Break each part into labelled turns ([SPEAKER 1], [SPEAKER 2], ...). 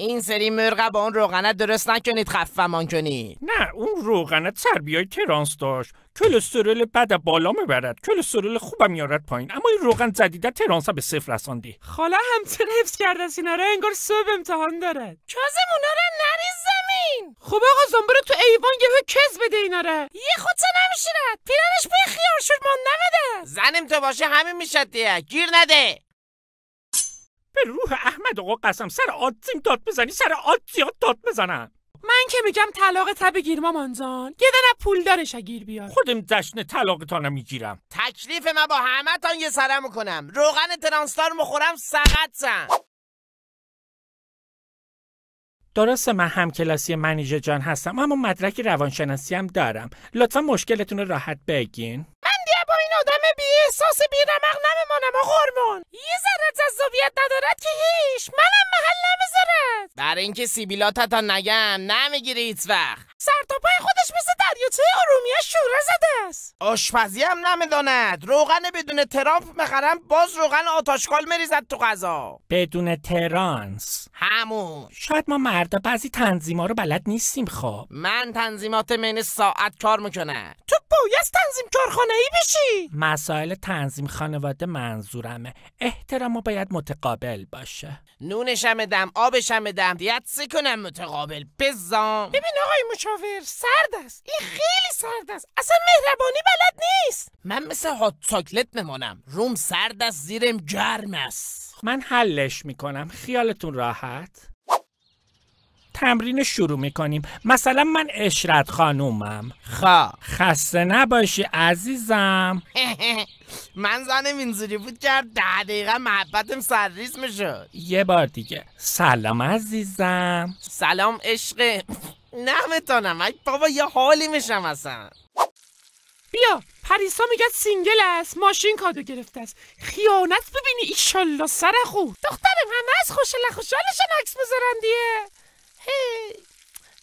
[SPEAKER 1] این سری مرغ با اون روغنه درست نکنید
[SPEAKER 2] خفمان کنید نه اون روغنت های ترانس داشت کلسترول بد بالا میبرد کلسترول خوب میارد پایین اما این روغن زدیده ترانس به صفر رساندی
[SPEAKER 1] خاله هم حفظ کرده از را انگار صبح امتحان دارد کازم اونا را نریز زمین خب آقا رو تو ایوان یه کز بده اینا را یه خودتا نمیشیند پیرنش به خیار شد ماندمده زنم تو باشه همین میشد دیگه گیر نده
[SPEAKER 2] به روح احمد آقا قسم سر آدزیم داد بزنی سر آد داد بزنم
[SPEAKER 1] من که میگم طلاق بگیر گیر جان یه دنه پول داره گیر بیار
[SPEAKER 2] خودم جشن تا میگیرم
[SPEAKER 1] تکلیف من با همه تان یه سرمو کنم روغن ترانستار مخورم زن
[SPEAKER 2] درست من هم کلاسی منیژه جان هستم اما مدرک روانشناسی هم دارم لطفا مشکلتون رو راحت بگین من
[SPEAKER 1] دیگه با این آدم بی احساس بی برای اینکه سیبیلات تا نگم نمیگیره هیچ وقت سر تا پای خودش مثل دریاچه ارومیه شوره زده است آشپزی هم نمیداند روغن بدون ترامپ میخرم باز روغن آتاشکال میریزد تو غذا
[SPEAKER 2] بدون ترانس همون شاید ما مردا بعضی تنظیما رو بلد نیستیم خب
[SPEAKER 1] من تنظیمات من ساعت کار میکنم تو بایست تنظیم کارخانه
[SPEAKER 2] بشی مسائل تنظیم خانواده منظورمه احترام باید متقابل باشه
[SPEAKER 1] نونشم دم آبشم دم دیت کنم متقابل بزام ببین آقای مشاور سرد است این خیلی سرد است اصلا مهربانی بلد نیست من مثل هات چاکلت میمونم روم سرد است زیرم گرم است
[SPEAKER 2] من حلش میکنم خیالتون راحت تمرین شروع میکنیم مثلا من اشرت خانومم خا خب. خسته نباشی عزیزم
[SPEAKER 1] من زنم اینجوری بود کرد ده دقیقه محبتم سرریز
[SPEAKER 2] میشد یه بار دیگه سلام عزیزم
[SPEAKER 1] سلام عشق نمیتونم ای بابا یه حالی میشم اصلا بیا پریسا میگه سینگل است ماشین کادو گرفته است خیانت ببینی ایشالله سر خود دخترم همه از خوشل خوشحالشون عکس بذارن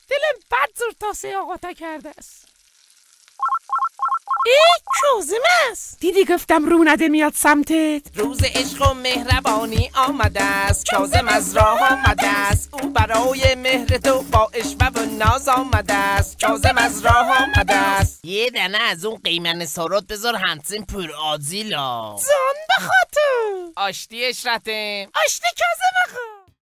[SPEAKER 1] دلم بد زور تاسه کرده است ای کازم است دیدی گفتم رو نده میاد سمتت روز عشق و مهربانی آمده است کازم از راه آمده است او برای مهر تو با عشق و ناز آمده است کازم از راه آمده است یه دنه از اون قیمن سارات بذار همسین پر آزیلا زان بخاطر آشتی اشرتم آشتی